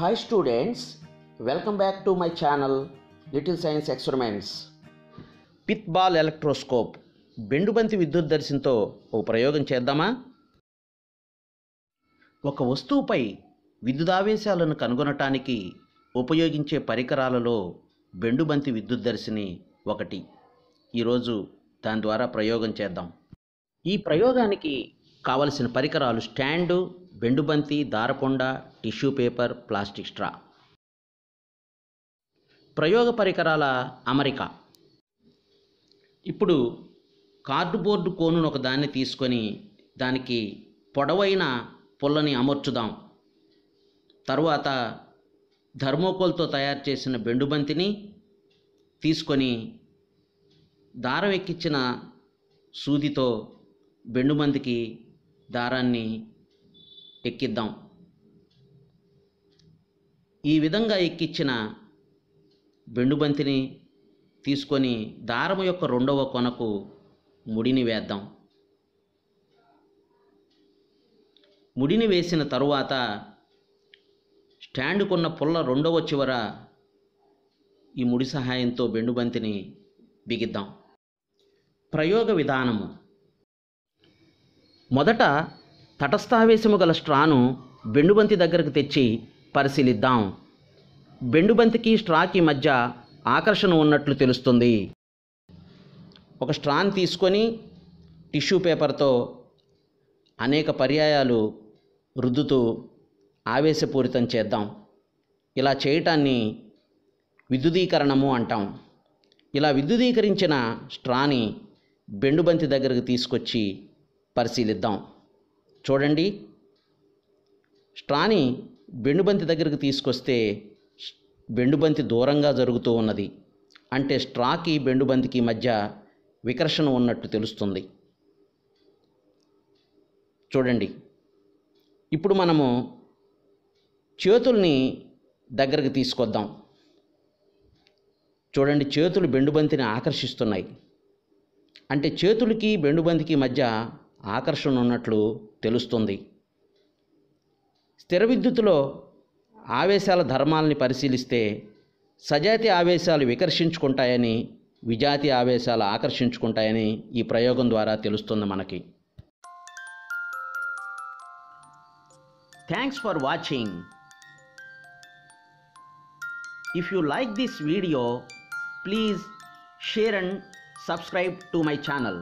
hi students welcome back to my channel little science experiments pith ball electroscope బెండుబంతి విద్యుత్ దర్శనంతో ఓ ప్రయోగం చేద్దామా ఒక వస్తువుపై విద్యుదావేశాలను కనుగొనటానికి ఉపయోగించే పరికరాలలో బెండుబంతి విద్యుత్ దర్శిని ఒకటి ఈరోజు దాని ద్వారా ప్రయోగం చేద్దాం ఈ ప్రయోగానికి కావలసిన పరికరాలు స్టాండు బెండుబంతి దారకొండ టిష్యూ పేపర్ ప్లాస్టిక్ స్ట్రా ప్రయోగ పరికరాల అమరిక ఇప్పుడు కార్డుబోర్డు కోనును ఒక దాన్ని తీసుకొని దానికి పొడవైన పుల్లని అమర్చుదాం తరువాత థర్మోకోల్తో తయారు చేసిన బెండుబంతిని తీసుకొని దారం ఎక్కించిన సూదితో బెండుబంతికి దారాన్ని ఎక్కిద్దాం ఈ విధంగా ఎక్కిచ్చిన బెండుబంతిని తీసుకొని దారం యొక్క రెండవ కొనకు ముడిని వేద్దాం ముడిని వేసిన తరువాత స్టాండ్కున్న పుల్ల రెండవ చివర ఈ ముడి సహాయంతో బెండుబంతిని బిగిద్దాం ప్రయోగ విధానము మొదట తటస్థావేశము గల స్ట్రాను బెండుబంతి దగ్గరకు తెచ్చి పరిశీలిద్దాం బెండుబంతికి స్ట్రాకి మధ్య ఆకర్షణ ఉన్నట్లు తెలుస్తుంది ఒక స్ట్రాన్ తీసుకొని టిష్యూ పేపర్తో అనేక పర్యాయాలు రుద్దుతూ ఆవేశపూరితం చేద్దాం ఇలా చేయటాన్ని విద్యుదీకరణము అంటాం ఇలా విద్యుదీకరించిన స్ట్రాని బెండుబంతి దగ్గరకు తీసుకొచ్చి పరిశీలిద్దాం చూడండి స్ట్రాని బెండుబంతి దగ్గరకు తీసుకొస్తే బెండుబంతి దూరంగా జరుగుతూ ఉన్నది అంటే స్ట్రాకి బెండుబంతికి మధ్య వికర్షణ ఉన్నట్టు తెలుస్తుంది చూడండి ఇప్పుడు మనము చేతుల్ని దగ్గరకు తీసుకొద్దాం చూడండి చేతులు బెండుబంతిని ఆకర్షిస్తున్నాయి అంటే చేతులకి బెండుబంతికి మధ్య ఆకర్షణ ఉన్నట్లు తెలుస్తుంది స్థిర విద్యుత్తులో ఆవేశాల ధర్మాల్ని పరిశీలిస్తే సజాతి ఆవేశాలు వికర్షించుకుంటాయని విజాతి ఆవేశాలు ఆకర్షించుకుంటాయని ఈ ప్రయోగం ద్వారా తెలుస్తుంది మనకి thanks for watching if you like this video please share and subscribe to my channel